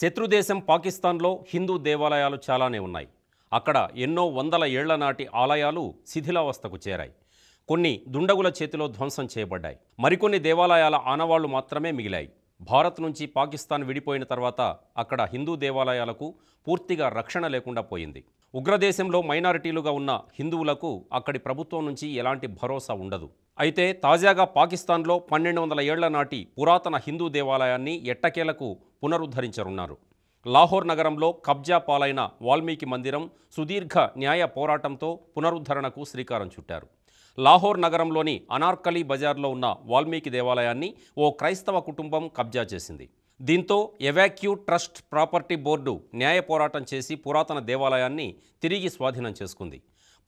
శత్రుదేశం పాకిస్తాన్లో హిందూ దేవాలయాలు చాలానే ఉన్నాయి అక్కడ ఎన్నో వందల ఏళ్ల నాటి ఆలయాలు శిథిలావస్థకు చేరాయి కొన్ని దుండగుల చేతిలో ధ్వంసం చేయబడ్డాయి మరికొన్ని దేవాలయాల ఆనవాళ్లు మాత్రమే మిగిలాయి భారత్ నుంచి పాకిస్తాన్ విడిపోయిన తర్వాత అక్కడ హిందూ దేవాలయాలకు పూర్తిగా రక్షణ లేకుండా పోయింది ఉగ్రదేశంలో మైనారిటీలుగా ఉన్న హిందువులకు అక్కడి ప్రభుత్వం నుంచి ఎలాంటి భరోసా ఉండదు అయితే తాజాగా పాకిస్తాన్లో పన్నెండు వందల ఏళ్ల నాటి పురాతన హిందూ దేవాలయాన్ని ఎట్టకేలకు పునరుద్ధరించనున్నారు లాహోర్ నగరంలో కబ్జా పాలైన వాల్మీకి మందిరం సుదీర్ఘ న్యాయ పోరాటంతో పునరుద్ధరణకు శ్రీకారం చుట్టారు లాహోర్ నగరంలోని అనార్కలీ బజార్లో ఉన్న వాల్మీకి దేవాలయాన్ని ఓ క్రైస్తవ కుటుంబం కబ్జా చేసింది దీంతో ఎవాక్యూ ట్రస్ట్ ప్రాపర్టీ బోర్డు న్యాయ పోరాటం చేసి పురాతన దేవాలయాన్ని తిరిగి స్వాధీనం చేసుకుంది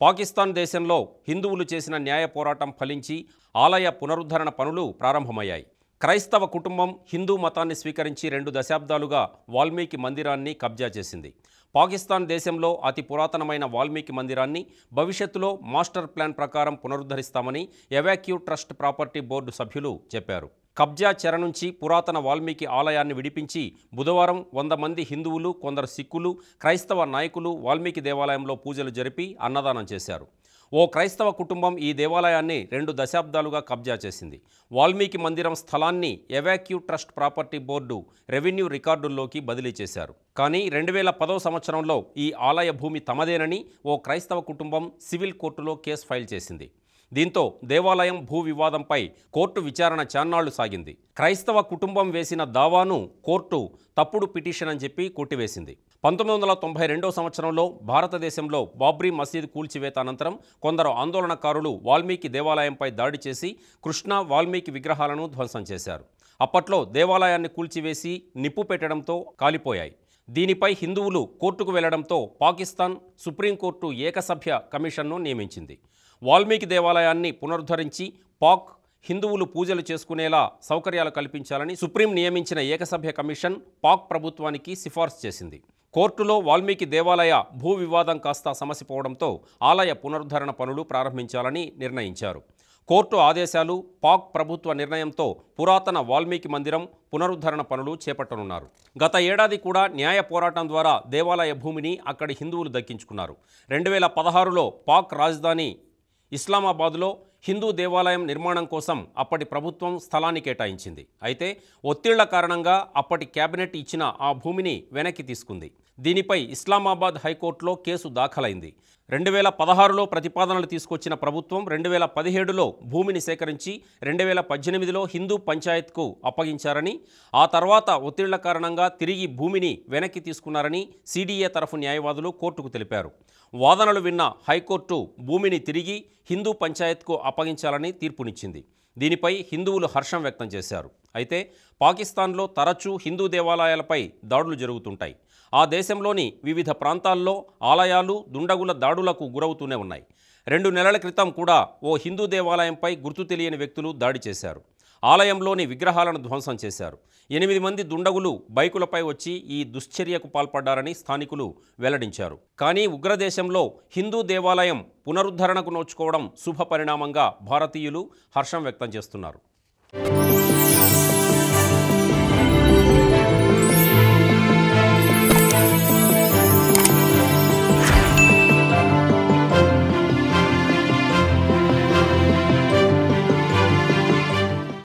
పాకిస్తాన్ దేశంలో హిందువులు చేసిన న్యాయ పోరాటం ఫలించి ఆలయ పునరుద్ధరణ పనులు ప్రారంభమయ్యాయి క్రైస్తవ కుటుంబం హిందూ మతాన్ని స్వీకరించి రెండు దశాబ్దాలుగా వాల్మీకి మందిరాన్ని కబ్జా చేసింది పాకిస్తాన్ దేశంలో అతి పురాతనమైన వాల్మీకి మందిరాన్ని భవిష్యత్తులో మాస్టర్ ప్లాన్ ప్రకారం పునరుద్ధరిస్తామని ఎవాక్యూ ట్రస్ట్ ప్రాపర్టీ బోర్డు సభ్యులు చెప్పారు కబ్జా చెర నుంచి పురాతన వాల్మీకి ఆలయాన్ని విడిపించి బుధవారం వంద మంది హిందువులు కొందరు సిక్కులు క్రైస్తవ నాయకులు వాల్మీకి దేవాలయంలో పూజలు జరిపి అన్నదానం చేశారు ఓ క్రైస్తవ కుటుంబం ఈ దేవాలయాన్ని రెండు దశాబ్దాలుగా కబ్జా చేసింది వాల్మీకి మందిరం స్థలాన్ని evacuee trust property board revenue రికార్డుల్లోకి బదిలీ చేశారు కానీ రెండు వేల పదో సంవత్సరంలో ఈ ఆలయ భూమి తమదేనని ఓ క్రైస్తవ కుటుంబం సివిల్ కోర్టులో కేసు ఫైల్ చేసింది దీంతో దేవాలయం భూ వివాదంపై కోర్టు విచారణ చాన్నాళ్లు సాగింది క్రైస్తవ కుటుంబం వేసిన దావాను కోర్టు తప్పుడు పిటిషన్ అని చెప్పి కొట్టివేసింది పంతొమ్మిది వందల తొంభై రెండో సంవత్సరంలో భారతదేశంలో బాబ్రీ మసీద్ కూల్చివేత అనంతరం కొందరు ఆందోళనకారులు వాల్మీకి దేవాలయంపై దాడి చేసి కృష్ణ వాల్మీకి విగ్రహాలను ధ్వంసం చేశారు అప్పట్లో దేవాలయాన్ని కూల్చివేసి నిప్పు పెట్టడంతో కాలిపోయాయి దీనిపై హిందువులు కోర్టుకు వెళ్లడంతో పాకిస్తాన్ సుప్రీంకోర్టు ఏకసభ్య కమిషన్ను నియమించింది వాల్మీకి దేవాలయాన్ని పునరుద్ధరించి పాక్ హిందువులు పూజలు చేసుకునేలా సౌకర్యాలు కల్పించాలని సుప్రీం నియమించిన ఏకసభ్య కమిషన్ పాక్ ప్రభుత్వానికి సిఫార్సు చేసింది కోర్టులో వాల్మీకి దేవాలయ భూ వివాదం కాస్త సమసిపోవడంతో ఆలయ పునరుద్ధరణ పనులు ప్రారంభించాలని నిర్ణయించారు కోర్టు ఆదేశాలు పాక్ ప్రభుత్వ నిర్ణయంతో పురాతన వాల్మీకి మందిరం పునరుద్ధరణ పనులు చేపట్టనున్నారు గత ఏడాది కూడా న్యాయ పోరాటం ద్వారా దేవాలయ భూమిని అక్కడి హిందువులు దక్కించుకున్నారు రెండు వేల పదహారులో పాక్ రాజధాని ఇస్లామాబాద్లో హిందూ దేవాలయం నిర్మాణం కోసం అప్పటి ప్రభుత్వం స్థలాన్ని కేటాయించింది అయితే ఒత్తిళ్ల కారణంగా అప్పటి కేబినెట్ ఇచ్చిన ఆ భూమిని వెనక్కి తీసుకుంది దీనిపై ఇస్లామాబాద్ హైకోర్టులో కేసు దాఖలైంది రెండు వేల పదహారులో ప్రతిపాదనలు తీసుకొచ్చిన ప్రభుత్వం రెండు వేల పదిహేడులో భూమిని సేకరించి రెండు వేల పద్దెనిమిదిలో హిందూ పంచాయత్కు అప్పగించారని ఆ తర్వాత ఒత్తిళ్ల కారణంగా తిరిగి భూమిని వెనక్కి తీసుకున్నారని సిడిఏ తరఫు న్యాయవాదులు కోర్టుకు తెలిపారు వాదనలు విన్న హైకోర్టు భూమిని తిరిగి హిందూ పంచాయత్కు అప్పగించాలని తీర్పునిచ్చింది దీనిపై హిందువులు హర్షం వ్యక్తం చేశారు అయితే పాకిస్తాన్లో తరచూ హిందూ దేవాలయాలపై దాడులు జరుగుతుంటాయి ఆ దేశంలోని వివిధ ప్రాంతాల్లో ఆలయాలు దుండగుల దాడులకు గురవుతూనే ఉన్నాయి రెండు నెలల క్రితం కూడా ఓ హిందూ దేవాలయంపై గుర్తు తెలియని వ్యక్తులు దాడి చేశారు ఆలయంలోని విగ్రహాలను ధ్వంసం చేశారు ఎనిమిది మంది దుండగులు బైకులపై వచ్చి ఈ దుశ్చర్యకు పాల్పడ్డారని స్థానికులు వెల్లడించారు కానీ ఉగ్రదేశంలో హిందూ దేవాలయం పునరుద్ధరణకు నోచుకోవడం శుభ పరిణామంగా భారతీయులు హర్షం వ్యక్తం చేస్తున్నారు